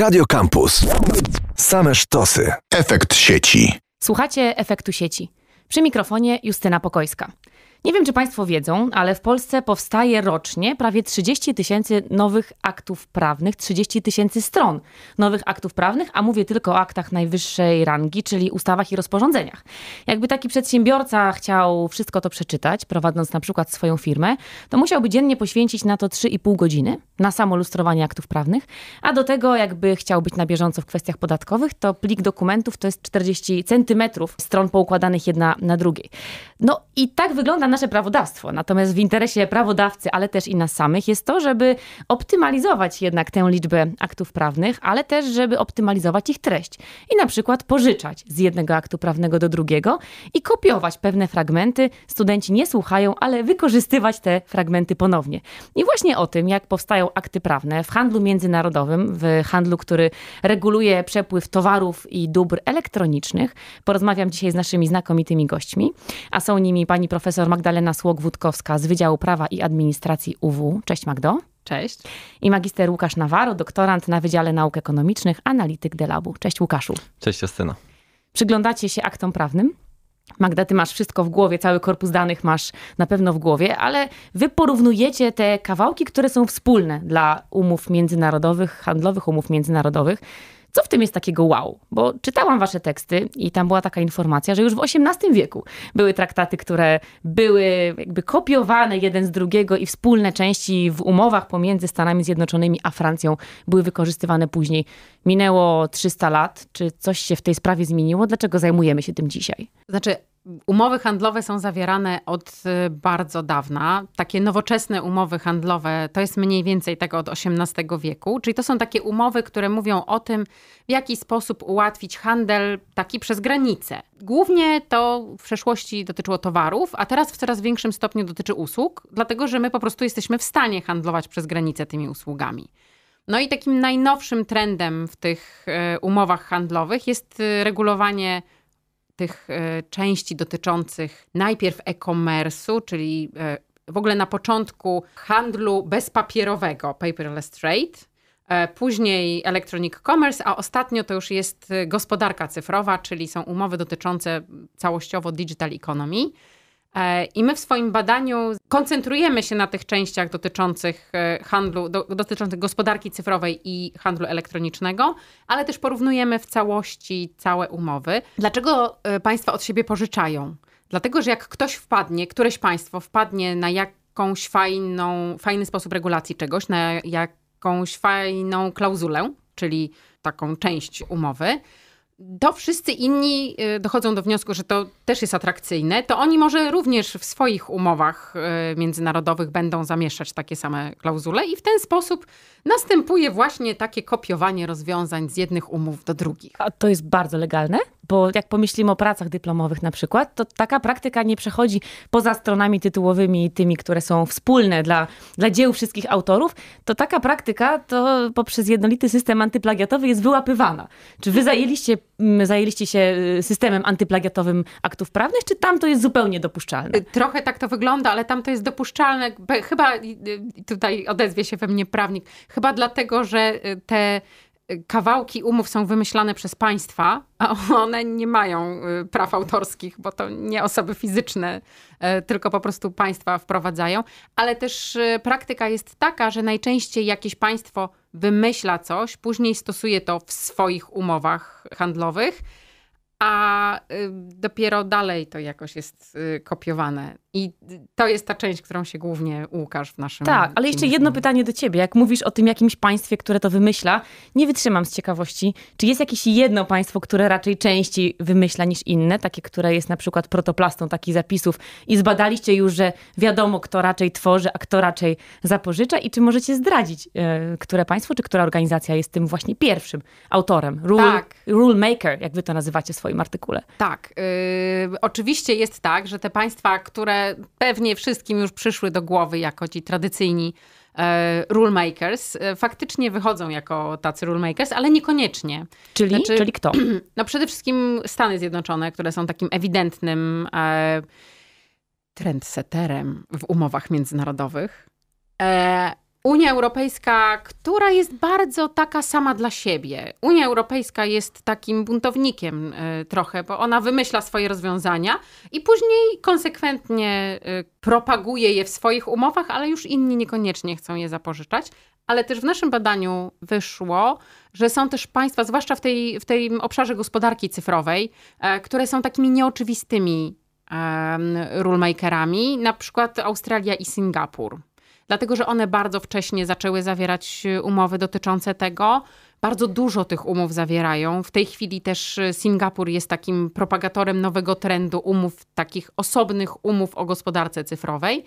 Radio Campus. Same sztosy. Efekt sieci. Słuchacie efektu sieci. Przy mikrofonie Justyna Pokojska. Nie wiem, czy Państwo wiedzą, ale w Polsce powstaje rocznie prawie 30 tysięcy nowych aktów prawnych, 30 tysięcy stron nowych aktów prawnych, a mówię tylko o aktach najwyższej rangi, czyli ustawach i rozporządzeniach. Jakby taki przedsiębiorca chciał wszystko to przeczytać, prowadząc na przykład swoją firmę, to musiałby dziennie poświęcić na to 3,5 godziny na samo lustrowanie aktów prawnych, a do tego, jakby chciał być na bieżąco w kwestiach podatkowych, to plik dokumentów to jest 40 centymetrów stron poukładanych jedna na drugiej. No i tak wygląda nasze prawodawstwo. Natomiast w interesie prawodawcy, ale też i nas samych jest to, żeby optymalizować jednak tę liczbę aktów prawnych, ale też, żeby optymalizować ich treść. I na przykład pożyczać z jednego aktu prawnego do drugiego i kopiować pewne fragmenty. Studenci nie słuchają, ale wykorzystywać te fragmenty ponownie. I właśnie o tym, jak powstają akty prawne w handlu międzynarodowym, w handlu, który reguluje przepływ towarów i dóbr elektronicznych, porozmawiam dzisiaj z naszymi znakomitymi gośćmi, a są nimi pani profesor Magdalena Magdalena Słogwutkowska z Wydziału Prawa i Administracji UW. Cześć Magdo. Cześć. I magister Łukasz Nawaro, doktorant na Wydziale Nauk Ekonomicznych, analityk Delabu. Cześć Łukaszu. Cześć Justyna. Przyglądacie się aktom prawnym? Magda, ty masz wszystko w głowie, cały korpus danych masz na pewno w głowie, ale wy porównujecie te kawałki, które są wspólne dla umów międzynarodowych, handlowych umów międzynarodowych. Co w tym jest takiego wow? Bo czytałam wasze teksty i tam była taka informacja, że już w XVIII wieku były traktaty, które były jakby kopiowane jeden z drugiego i wspólne części w umowach pomiędzy Stanami Zjednoczonymi a Francją były wykorzystywane później. Minęło 300 lat. Czy coś się w tej sprawie zmieniło? Dlaczego zajmujemy się tym dzisiaj? Znaczy, Umowy handlowe są zawierane od y, bardzo dawna. Takie nowoczesne umowy handlowe to jest mniej więcej tego od XVIII wieku, czyli to są takie umowy, które mówią o tym, w jaki sposób ułatwić handel taki przez granice. Głównie to w przeszłości dotyczyło towarów, a teraz w coraz większym stopniu dotyczy usług, dlatego że my po prostu jesteśmy w stanie handlować przez granicę tymi usługami. No i takim najnowszym trendem w tych y, umowach handlowych jest y, regulowanie tych e, części dotyczących najpierw e-commerce'u, czyli e, w ogóle na początku handlu bezpapierowego, paperless trade, e, później electronic commerce, a ostatnio to już jest gospodarka cyfrowa, czyli są umowy dotyczące całościowo digital economy. E, I my w swoim badaniu koncentrujemy się na tych częściach dotyczących e, handlu, do, dotyczących gospodarki cyfrowej i handlu elektronicznego, ale też porównujemy w całości całe umowy. Dlaczego e, państwa od siebie pożyczają? Dlatego, że jak ktoś wpadnie, któreś państwo wpadnie na jakąś fajną, fajny sposób regulacji czegoś, na jakąś fajną klauzulę, czyli taką część umowy, to wszyscy inni y, dochodzą do wniosku, że to też jest atrakcyjne, to oni może również w swoich umowach y, międzynarodowych będą zamieszczać takie same klauzule i w ten sposób następuje właśnie takie kopiowanie rozwiązań z jednych umów do drugich. A to jest bardzo legalne? Bo jak pomyślimy o pracach dyplomowych na przykład, to taka praktyka nie przechodzi poza stronami tytułowymi, tymi, które są wspólne dla, dla dzieł wszystkich autorów, to taka praktyka to poprzez jednolity system antyplagiatowy jest wyłapywana. Czy wy zajęliście, zajęliście się y, systemem antyplagiatowym aktów prawnych, czy tam to jest zupełnie dopuszczalne? Y, trochę tak to wygląda, ale tam to jest dopuszczalne. Chyba, y, tutaj odezwie się we mnie prawnik, chyba dlatego, że te kawałki umów są wymyślane przez państwa, a one nie mają y, praw autorskich, bo to nie osoby fizyczne, y, tylko po prostu państwa wprowadzają. Ale też y, praktyka jest taka, że najczęściej jakieś państwo wymyśla coś, później stosuje to w swoich umowach handlowych a y, dopiero dalej to jakoś jest y, kopiowane. I to jest ta część, którą się głównie Łukasz w naszym. Tak, ale jeszcze jedno pytanie do ciebie. Jak mówisz o tym jakimś państwie, które to wymyśla, nie wytrzymam z ciekawości. Czy jest jakieś jedno państwo, które raczej częściej wymyśla niż inne, takie, które jest na przykład protoplastą takich zapisów i zbadaliście już, że wiadomo, kto raczej tworzy, a kto raczej zapożycza? I czy możecie zdradzić, e, które państwo czy która organizacja jest tym właśnie pierwszym autorem, rule, tak. rule maker, jak wy to nazywacie swoje? artykule. Tak. Yy, oczywiście jest tak, że te państwa, które pewnie wszystkim już przyszły do głowy jako ci tradycyjni e, rulemakers e, faktycznie wychodzą jako tacy rulemakers, ale niekoniecznie. Czyli, znaczy, czyli kto? No przede wszystkim Stany Zjednoczone, które są takim ewidentnym e, trendseterem w umowach międzynarodowych. E, Unia Europejska, która jest bardzo taka sama dla siebie. Unia Europejska jest takim buntownikiem y, trochę, bo ona wymyśla swoje rozwiązania i później konsekwentnie y, propaguje je w swoich umowach, ale już inni niekoniecznie chcą je zapożyczać. Ale też w naszym badaniu wyszło, że są też państwa, zwłaszcza w, tej, w tym obszarze gospodarki cyfrowej, e, które są takimi nieoczywistymi rulemakerami, na przykład Australia i Singapur dlatego że one bardzo wcześnie zaczęły zawierać y, umowy dotyczące tego. Bardzo dużo tych umów zawierają. W tej chwili też y, Singapur jest takim propagatorem nowego trendu umów, takich osobnych umów o gospodarce cyfrowej.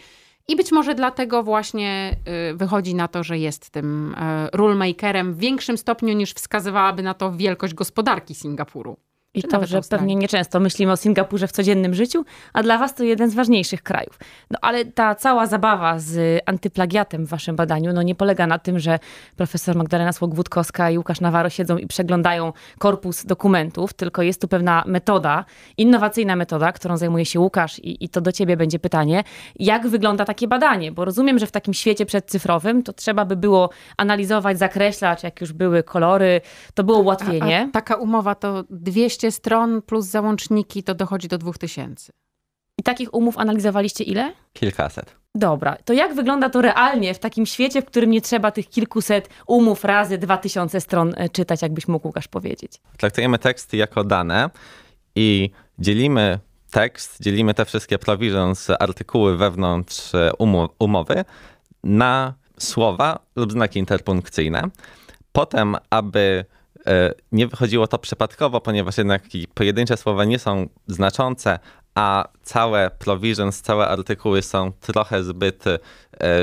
I być może dlatego właśnie y, wychodzi na to, że jest tym rulemakerem w większym stopniu niż wskazywałaby na to wielkość gospodarki Singapuru. I to, że pewnie nieczęsto myślimy o Singapurze w codziennym życiu, a dla Was to jeden z ważniejszych krajów. No ale ta cała zabawa z antyplagiatem w Waszym badaniu no, nie polega na tym, że profesor Magdalena Słogwódkowska i Łukasz Nawaro siedzą i przeglądają korpus dokumentów, tylko jest tu pewna metoda, innowacyjna metoda, którą zajmuje się Łukasz i, i to do Ciebie będzie pytanie. Jak wygląda takie badanie? Bo rozumiem, że w takim świecie przedcyfrowym to trzeba by było analizować, zakreślać, jak już były kolory, to było ułatwienie. A, a taka umowa to 200 200 stron plus załączniki to dochodzi do 2000. I takich umów analizowaliście ile? Kilkaset. Dobra, to jak wygląda to realnie w takim świecie, w którym nie trzeba tych kilkuset umów razy 2000 stron e, czytać, jakbyś mógł Łukasz powiedzieć? Traktujemy teksty jako dane i dzielimy tekst, dzielimy te wszystkie provisions, artykuły wewnątrz e, umowy na słowa lub znaki interpunkcyjne. Potem, aby E, nie wychodziło to przypadkowo, ponieważ jednak pojedyncze słowa nie są znaczące, a całe provisions, całe artykuły są trochę zbyt e,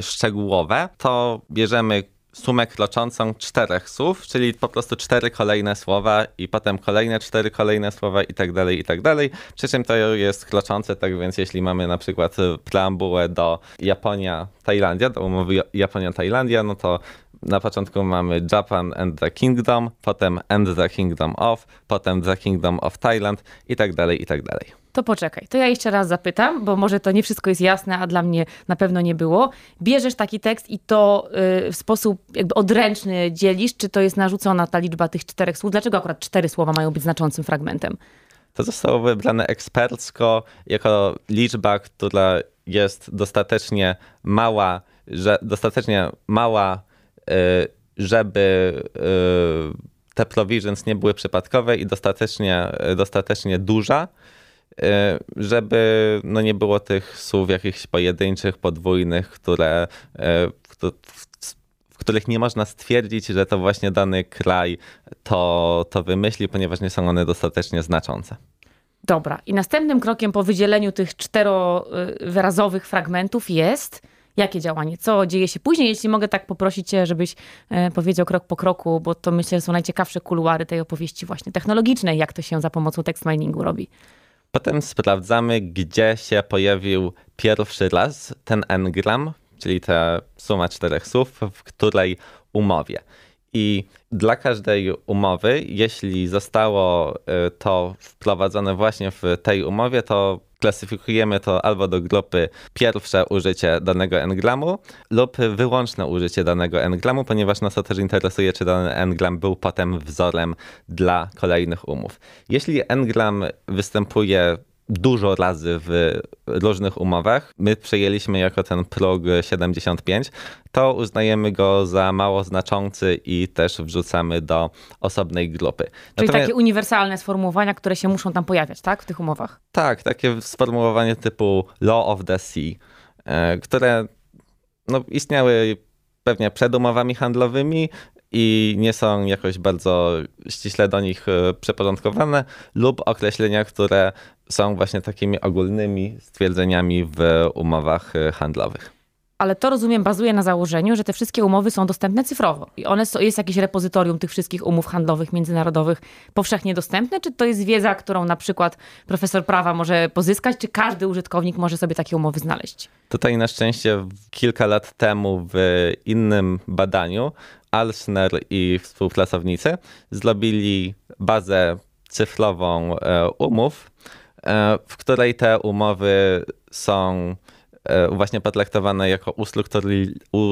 szczegółowe, to bierzemy sumę kroczącą czterech słów, czyli po prostu cztery kolejne słowa i potem kolejne cztery kolejne słowa i tak dalej, i tak dalej. Przy czym to jest kroczące, tak więc jeśli mamy na przykład preambułę do Japonia-Tajlandia, do umowy Japonia-Tajlandia, no to na początku mamy Japan and the Kingdom, potem and the Kingdom of, potem the Kingdom of Thailand i tak dalej, i tak dalej. To poczekaj, to ja jeszcze raz zapytam, bo może to nie wszystko jest jasne, a dla mnie na pewno nie było. Bierzesz taki tekst i to y, w sposób jakby odręczny dzielisz, czy to jest narzucona ta liczba tych czterech słów? Dlaczego akurat cztery słowa mają być znaczącym fragmentem? To zostało wybrane ekspercko jako liczba, która jest dostatecznie mała, że dostatecznie mała Y, żeby y, te provisions nie były przypadkowe i dostatecznie, y, dostatecznie duża, żeby no nie było tych słów jakichś pojedynczych, podwójnych, które, w których nie można stwierdzić, że to właśnie dany kraj to, to wymyśli, ponieważ nie są one dostatecznie znaczące. Dobra, i następnym krokiem po wydzieleniu tych czterowyrazowych fragmentów jest jakie działanie, co dzieje się później. Jeśli mogę tak poprosić Cię, żebyś e, powiedział krok po kroku, bo to myślę są najciekawsze kuluary tej opowieści właśnie technologicznej, jak to się za pomocą text miningu robi. Potem sprawdzamy, gdzie się pojawił pierwszy raz ten engram, czyli ta suma czterech słów, w której umowie. I dla każdej umowy, jeśli zostało e, to wprowadzone właśnie w tej umowie, to klasyfikujemy to albo do grupy pierwsze użycie danego engramu lub wyłączne użycie danego engramu, ponieważ nas to też interesuje, czy dany engram był potem wzorem dla kolejnych umów. Jeśli engram występuje dużo razy w różnych umowach. My przejęliśmy jako ten próg 75. To uznajemy go za mało znaczący i też wrzucamy do osobnej grupy. Czyli Natomiast... takie uniwersalne sformułowania, które się muszą tam pojawiać, tak? W tych umowach? Tak, takie sformułowanie typu law of the sea, e, które no, istniały pewnie przed umowami handlowymi, i nie są jakoś bardzo ściśle do nich e, przyporządkowane, lub określenia, które są właśnie takimi ogólnymi stwierdzeniami w umowach e, handlowych. Ale to rozumiem bazuje na założeniu, że te wszystkie umowy są dostępne cyfrowo. I one są, jest jakieś repozytorium tych wszystkich umów handlowych, międzynarodowych powszechnie dostępne? Czy to jest wiedza, którą na przykład profesor prawa może pozyskać? Czy każdy użytkownik może sobie takie umowy znaleźć? Tutaj na szczęście kilka lat temu w innym badaniu Alsner i współpracownicy zrobili bazę cyfrową e, umów E, w której te umowy są e, właśnie potraktowane jako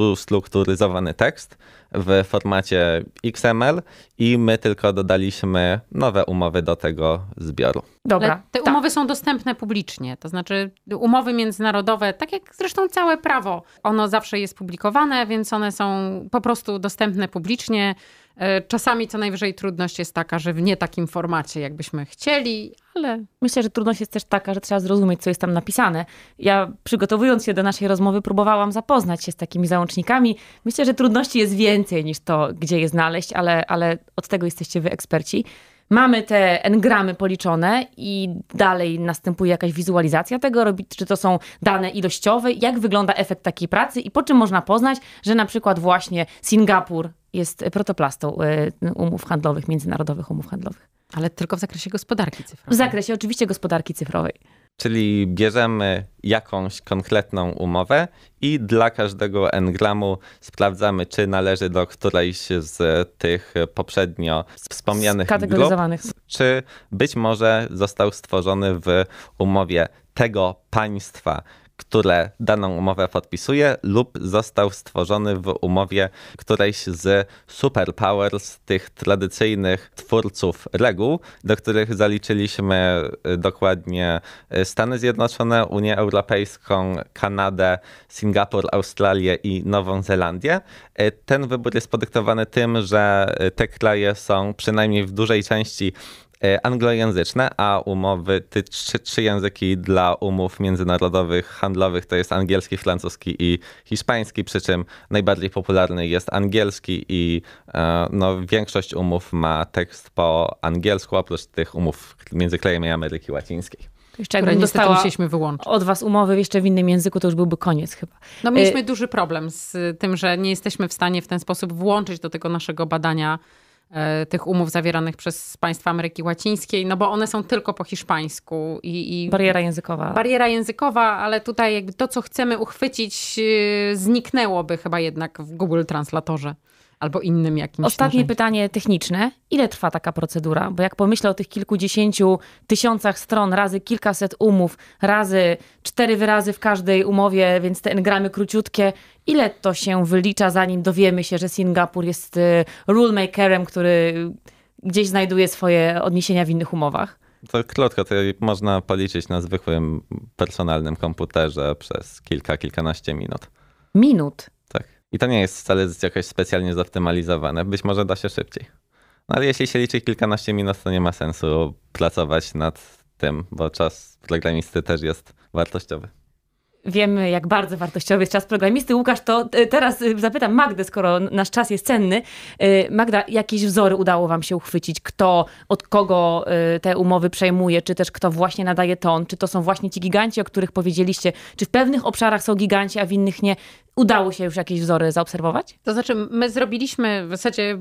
ustrukturyzowany tekst w formacie XML i my tylko dodaliśmy nowe umowy do tego zbioru. Dobra. Ale te tak. umowy są dostępne publicznie, to znaczy umowy międzynarodowe, tak jak zresztą całe prawo, ono zawsze jest publikowane, więc one są po prostu dostępne publicznie E, czasami co najwyżej trudność jest taka, że w nie takim formacie, jakbyśmy chcieli, ale. Myślę, że trudność jest też taka, że trzeba zrozumieć, co jest tam napisane. Ja przygotowując się do naszej rozmowy, próbowałam zapoznać się z takimi załącznikami. Myślę, że trudności jest więcej niż to, gdzie je znaleźć, ale, ale od tego jesteście wy eksperci mamy te engramy policzone i dalej następuje jakaś wizualizacja tego, robić, czy to są dane ilościowe, jak wygląda efekt takiej pracy i po czym można poznać, że na przykład właśnie Singapur jest protoplastą y, umów handlowych, międzynarodowych umów handlowych. Ale tylko w zakresie gospodarki cyfrowej. W zakresie oczywiście gospodarki cyfrowej. Czyli bierzemy jakąś konkretną umowę i dla każdego engramu sprawdzamy, czy należy do którejś z tych poprzednio wspomnianych grup, czy być może został stworzony w umowie tego państwa, które daną umowę podpisuje lub został stworzony w umowie którejś z superpowers, tych tradycyjnych twórców reguł, do których zaliczyliśmy y, dokładnie y, Stany Zjednoczone, Unię Europejską, Kanadę, Singapur, Australię i Nową Zelandię. Y, ten wybór jest podyktowany tym, że te kraje są przynajmniej w dużej części E, anglojęzyczne, a umowy, trzy, trzy, języki dla umów międzynarodowych, handlowych to jest angielski, francuski i hiszpański, przy czym najbardziej popularny jest angielski i e, no, większość umów ma tekst po angielsku, oprócz tych umów między krajami Ameryki Łacińskiej. Jeszcze jakbym dostała musieliśmy wyłączyć. od was umowy jeszcze w innym języku, to już byłby koniec chyba. No mieliśmy y duży problem z tym, że nie jesteśmy w stanie w ten sposób włączyć do tego naszego badania E, tych umów zawieranych przez państwa Ameryki Łacińskiej, no bo one są tylko po hiszpańsku. I, i bariera językowa. Bariera językowa, ale tutaj jakby to, co chcemy uchwycić, e, zniknęłoby chyba jednak w Google Translatorze albo innym jakimś Ostatnie pytanie techniczne. Ile trwa taka procedura? Bo jak pomyślę o tych kilkudziesięciu tysiącach stron, razy kilkaset umów, razy cztery wyrazy w każdej umowie, więc te engramy króciutkie, ile to się wylicza, zanim dowiemy się, że Singapur jest y, rulemakerem, który y, gdzieś znajduje swoje odniesienia w innych umowach? To krótko, to można policzyć na zwykłym personalnym komputerze przez kilka, kilkanaście minut. Minut? I to nie jest wcale jakoś specjalnie zoptymalizowane. Być może da się szybciej. No ale jeśli się liczy kilkanaście minut, to nie ma sensu pracować nad tym, bo czas programisty też jest wartościowy. Wiemy, jak bardzo wartościowy jest czas programisty. Łukasz, to e, teraz e, zapytam Magdę, skoro nasz czas jest cenny. E, Magda, jakieś wzory udało Wam się uchwycić? Kto, od kogo te umowy przejmuje? Czy też kto właśnie nadaje ton? Czy to są właśnie ci giganci, o których powiedzieliście? Czy w pewnych obszarach są giganci, a w innych nie? udało się już jakieś wzory zaobserwować? To znaczy, my zrobiliśmy, w zasadzie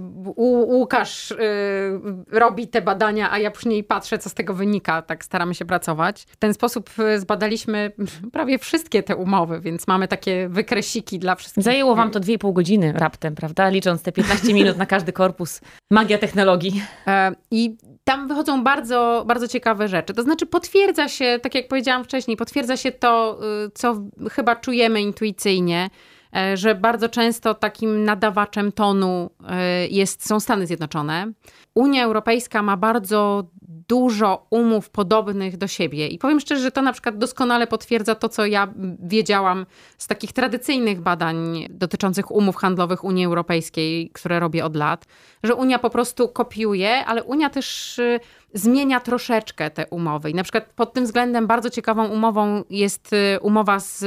Łukasz yy, robi te badania, a ja później patrzę, co z tego wynika. Tak staramy się pracować. W ten sposób y, zbadaliśmy prawie wszystkie te umowy, więc mamy takie wykresiki dla wszystkich. Zajęło wam to 2,5 godziny raptem, prawda? Licząc te 15 minut na każdy korpus. Magia technologii. Yy, I tam wychodzą bardzo, bardzo ciekawe rzeczy. To znaczy, potwierdza się, tak jak powiedziałam wcześniej, potwierdza się to, y, co chyba czujemy intuicyjnie, e, że bardzo często takim nadawaczem tonu e, jest, są Stany Zjednoczone. Unia Europejska ma bardzo dużo umów podobnych do siebie. I powiem szczerze, że to na przykład doskonale potwierdza to, co ja wiedziałam z takich tradycyjnych badań dotyczących umów handlowych Unii Europejskiej, które robię od lat, że Unia po prostu kopiuje, ale Unia też y, zmienia troszeczkę te umowy. I na przykład pod tym względem bardzo ciekawą umową jest y, umowa z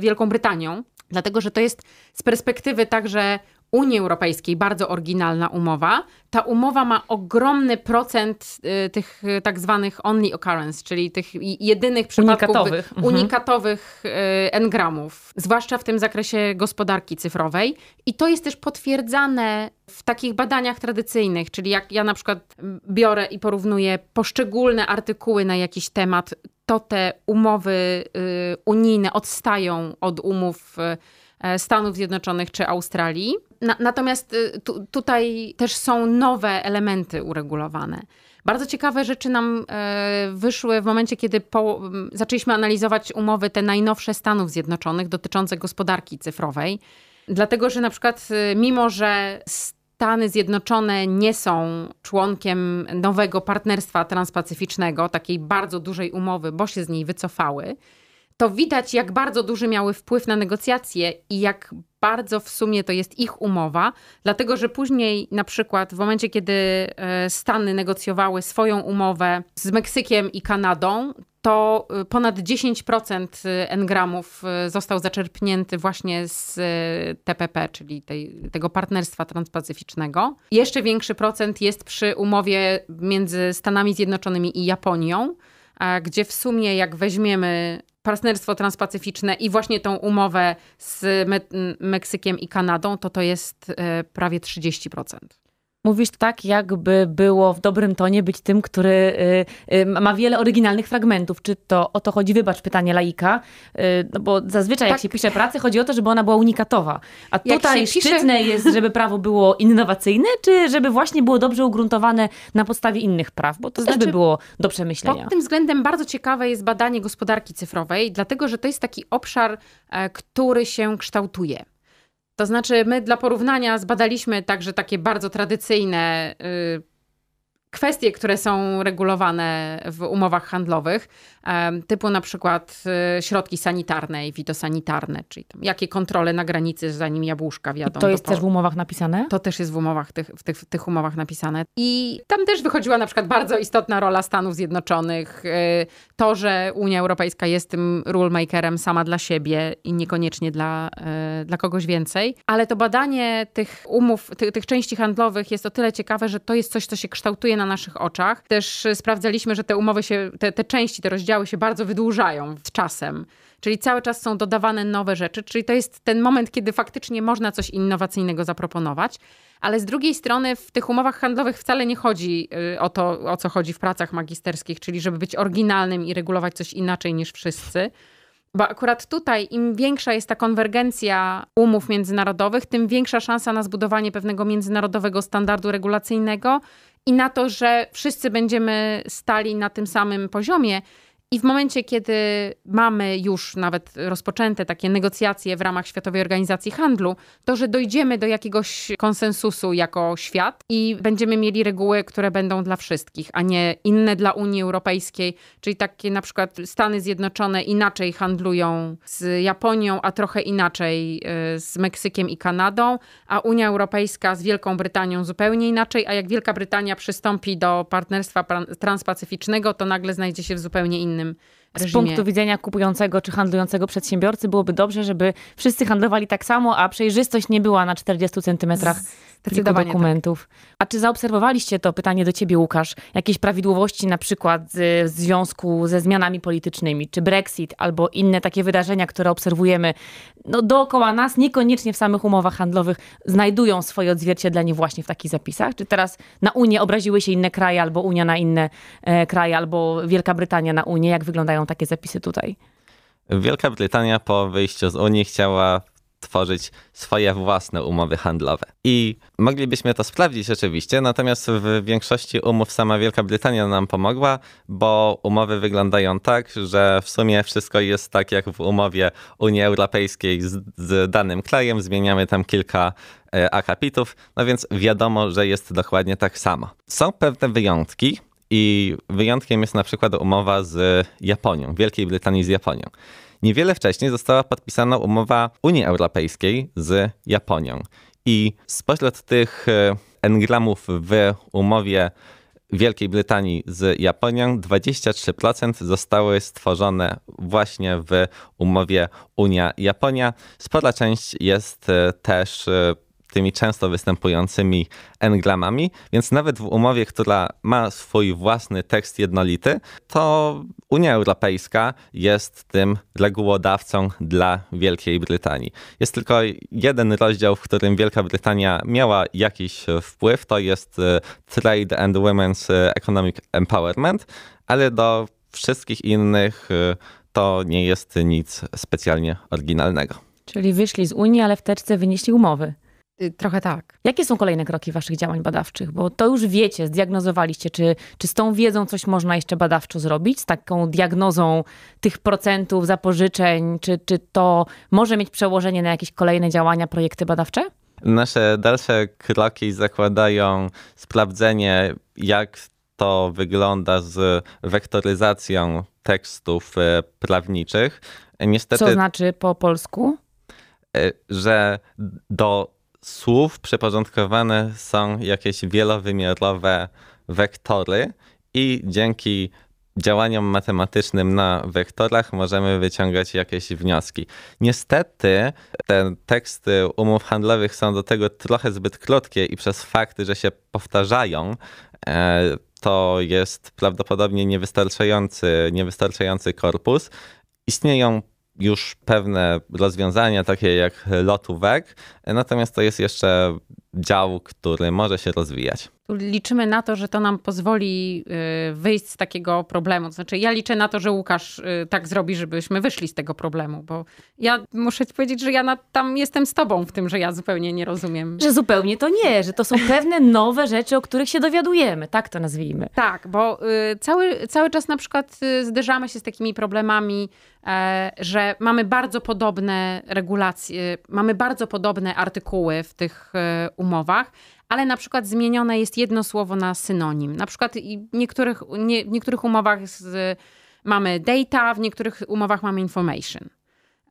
Wielką Brytanią, dlatego że to jest z perspektywy także Unii Europejskiej bardzo oryginalna umowa. Ta umowa ma ogromny procent y, tych y, tak zwanych only occurrence, czyli tych jedynych przypadków unikatowych, mhm. unikatowych y, engramów, zwłaszcza w tym zakresie gospodarki cyfrowej. I to jest też potwierdzane w takich badaniach tradycyjnych, czyli jak ja na przykład biorę i porównuję poszczególne artykuły na jakiś temat, to te umowy unijne odstają od umów Stanów Zjednoczonych czy Australii. Na, natomiast y, tu, tutaj też są nowe elementy uregulowane. Bardzo ciekawe rzeczy nam e, wyszły w momencie, kiedy po, zaczęliśmy analizować umowy te najnowsze Stanów Zjednoczonych dotyczące gospodarki cyfrowej. Dlatego, że na przykład, y, mimo że Stany Zjednoczone nie są członkiem nowego partnerstwa transpacyficznego, takiej bardzo dużej umowy, bo się z niej wycofały, to widać, jak bardzo duży miały wpływ na negocjacje i jak bardzo w sumie to jest ich umowa, dlatego że później na przykład w momencie, kiedy e, Stany negocjowały swoją umowę z Meksykiem i Kanadą, to e, ponad 10% e, engramów został zaczerpnięty właśnie z TPP, czyli tej, tego partnerstwa transpacyficznego. Jeszcze większy procent jest przy umowie między Stanami Zjednoczonymi i Japonią, gdzie w sumie jak weźmiemy partnerstwo transpacyficzne i właśnie tą umowę z Me Meksykiem i Kanadą, to to jest e, prawie 30% mówisz tak, jakby było w dobrym tonie być tym, który y, y, ma wiele oryginalnych fragmentów. Czy to o to chodzi? Wybacz pytanie laika, y, no bo zazwyczaj tak. jak się pisze pracę, chodzi o to, żeby ona była unikatowa. A jak tutaj pisze... jest, żeby prawo było innowacyjne, czy żeby właśnie było dobrze ugruntowane na podstawie innych praw, bo to, to znaczy, też by znaczy, było do przemyślenia. Pod tym względem bardzo ciekawe jest badanie gospodarki cyfrowej, dlatego że to jest taki obszar, e, który się kształtuje. To znaczy, my dla porównania zbadaliśmy także takie bardzo tradycyjne. Y, kwestie, które są regulowane w umowach handlowych, typu na przykład y, środki sanitarne i fitosanitarne, czyli jakie kontrole na granicy, zanim jabłuszka wjadą. I to jest też w umowach napisane? To też jest w umowach, tych, w tych, w tych umowach napisane. I tam też wychodziła na przykład bardzo istotna rola Stanów Zjednoczonych, y, to, że Unia Europejska jest tym rulemakerem sama dla siebie i niekoniecznie dla, y, dla kogoś więcej. Ale to badanie tych umów, tych, tych części handlowych jest o tyle ciekawe, że to jest coś, co się kształtuje na na naszych oczach. Też e, sprawdzaliśmy, że te umowy się, te, te części, te rozdziały się bardzo wydłużają z czasem. Czyli cały czas są dodawane nowe rzeczy, czyli to jest ten moment, kiedy faktycznie można coś innowacyjnego zaproponować, ale z drugiej strony w tych umowach handlowych wcale nie chodzi y, o to, o co chodzi w pracach magisterskich, czyli żeby być oryginalnym i regulować coś inaczej niż wszyscy. Bo akurat tutaj im większa jest ta konwergencja umów międzynarodowych, tym większa szansa na zbudowanie pewnego międzynarodowego standardu regulacyjnego, i na to, że wszyscy będziemy stali na tym samym poziomie, i w momencie, kiedy mamy już nawet rozpoczęte takie negocjacje w ramach Światowej Organizacji Handlu, to że dojdziemy do jakiegoś konsensusu jako świat i będziemy mieli reguły, które będą dla wszystkich, a nie inne dla Unii Europejskiej, czyli takie na przykład Stany Zjednoczone inaczej handlują z Japonią, a trochę inaczej y, z Meksykiem i Kanadą, a Unia Europejska z Wielką Brytanią zupełnie inaczej, a jak Wielka Brytania przystąpi do partnerstwa transpacyficznego, to nagle znajdzie się w zupełnie innym him reżimie. Z punktu widzenia kupującego czy handlującego przedsiębiorcy byłoby dobrze, żeby wszyscy handlowali tak samo, a przejrzystość nie była na 40 centymetrach pliku tak. dokumentów. Tak. A czy zaobserwowaliście to pytanie do ciebie, Łukasz? Jakieś prawidłowości na przykład w związku ze zmianami politycznymi, czy Brexit, albo inne takie wydarzenia, które obserwujemy no, dookoła nas, niekoniecznie w samych umowach handlowych, znajdują swoje odzwierciedlenie właśnie w takich zapisach? Czy teraz na Unię obraziły się inne kraje, albo Unia na inne e, kraje, albo Wielka Brytania na Unię? Jak wyglądają takie zapisy tutaj? Wielka Brytania po wyjściu z Unii chciała tworzyć swoje własne umowy handlowe. I moglibyśmy to sprawdzić oczywiście, natomiast w większości umów sama Wielka Brytania nam pomogła, bo umowy wyglądają tak, że w sumie wszystko jest tak jak w umowie Unii Europejskiej z, z danym krajem, zmieniamy tam kilka e, akapitów, no więc wiadomo, że jest dokładnie tak samo. Są pewne wyjątki, i wyjątkiem jest na przykład umowa z Japonią, Wielkiej Brytanii z Japonią. Niewiele wcześniej została podpisana umowa Unii Europejskiej z Japonią. I spośród tych e, engramów w umowie Wielkiej Brytanii z Japonią 23% zostały stworzone właśnie w umowie Unia-Japonia. Spora część jest e, też e, tymi często występującymi englamami, więc nawet w umowie, która ma swój własny tekst jednolity, to Unia Europejska jest tym regułodawcą dla Wielkiej Brytanii. Jest tylko jeden rozdział, w którym Wielka Brytania miała jakiś wpływ, to jest e, Trade and Women's Economic Empowerment, ale do wszystkich innych e, to nie jest nic specjalnie oryginalnego. Czyli wyszli z Unii, ale w teczce wynieśli umowy. Y, trochę tak. Jakie są kolejne kroki waszych działań badawczych? Bo to już wiecie, zdiagnozowaliście, czy, czy z tą wiedzą coś można jeszcze badawczo zrobić, z taką diagnozą tych procentów zapożyczeń, czy, czy to może mieć przełożenie na jakieś kolejne działania, projekty badawcze? Nasze dalsze kroki zakładają sprawdzenie, jak to wygląda z wektoryzacją tekstów e, prawniczych. E, niestety, Co znaczy po polsku? E, że do słów przeporządkowane są jakieś wielowymiarowe wektory i dzięki działaniom matematycznym na wektorach możemy wyciągać jakieś wnioski. Niestety te teksty umów handlowych są do tego trochę zbyt krótkie i przez fakt, że się powtarzają, e, to jest prawdopodobnie niewystarczający, niewystarczający korpus. Istnieją już pewne rozwiązania, takie jak lotówek, Natomiast to jest jeszcze dział, który może się rozwijać. Liczymy na to, że to nam pozwoli y, wyjść z takiego problemu. Znaczy, ja liczę na to, że Łukasz y, tak zrobi, żebyśmy wyszli z tego problemu, bo ja muszę ci powiedzieć, że ja tam jestem z tobą w tym, że ja zupełnie nie rozumiem. Że zupełnie to nie, że to są pewne nowe rzeczy, o których się dowiadujemy, tak to nazwijmy. Tak, bo y, cały, cały czas na przykład zderzamy się z takimi problemami, e, że mamy bardzo podobne regulacje, mamy bardzo podobne artykuły w tych e, umowach, ale na przykład zmienione jest jedno słowo na synonim. Na przykład w niektórych, nie, w niektórych umowach z, mamy data, w niektórych umowach mamy information.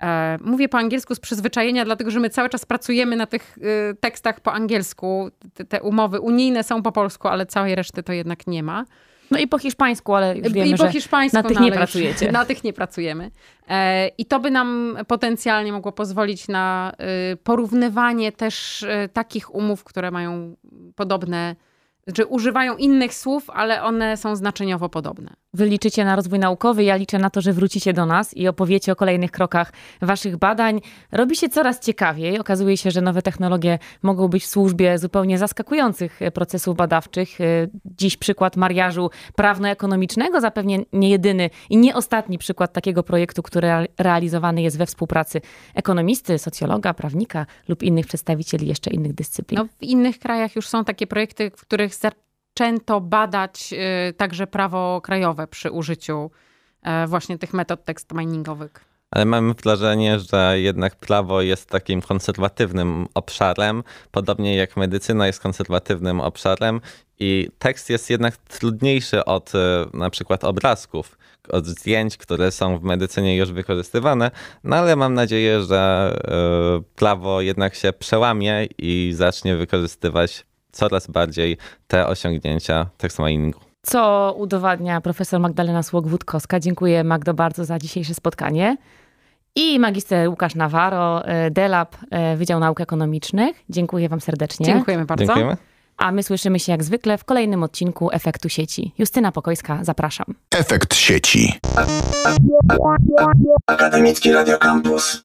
E, mówię po angielsku z przyzwyczajenia, dlatego że my cały czas pracujemy na tych e, tekstach po angielsku. Te, te umowy unijne są po polsku, ale całej reszty to jednak nie ma. No i po hiszpańsku, ale już wiemy, I po hiszpańsku, na tych nie no, pracujecie. Na tych nie pracujemy. E, I to by nam potencjalnie mogło pozwolić na y, porównywanie też y, takich umów, które mają podobne znaczy, używają innych słów, ale one są znaczeniowo podobne. Wy liczycie na rozwój naukowy, ja liczę na to, że wrócicie do nas i opowiecie o kolejnych krokach waszych badań. Robi się coraz ciekawiej. Okazuje się, że nowe technologie mogą być w służbie zupełnie zaskakujących procesów badawczych. Dziś przykład mariażu prawno-ekonomicznego, zapewnie nie jedyny i nie ostatni przykład takiego projektu, który realizowany jest we współpracy ekonomisty, socjologa, prawnika lub innych przedstawicieli jeszcze innych dyscyplin. No, w innych krajach już są takie projekty, w których których zaczęto badać y, także prawo krajowe przy użyciu e, właśnie tych metod tekst miningowych. Ale mamy wrażenie, że jednak prawo jest takim konserwatywnym obszarem, podobnie jak medycyna jest konserwatywnym obszarem i tekst jest jednak trudniejszy od e, na przykład obrazków, od zdjęć, które są w medycynie już wykorzystywane, no ale mam nadzieję, że e, prawo jednak się przełamie i zacznie wykorzystywać coraz bardziej te osiągnięcia textminingu. Co udowadnia profesor Magdalena Słogwódkowska. Dziękuję Magdo bardzo za dzisiejsze spotkanie. I magister Łukasz Nawaro, e, DELAP, e, Wydział Nauk Ekonomicznych. Dziękuję wam serdecznie. Dziękujemy bardzo. Dziękujemy. A my słyszymy się jak zwykle w kolejnym odcinku Efektu Sieci. Justyna Pokojska, zapraszam. Efekt Sieci. Akademicki Radio Campus.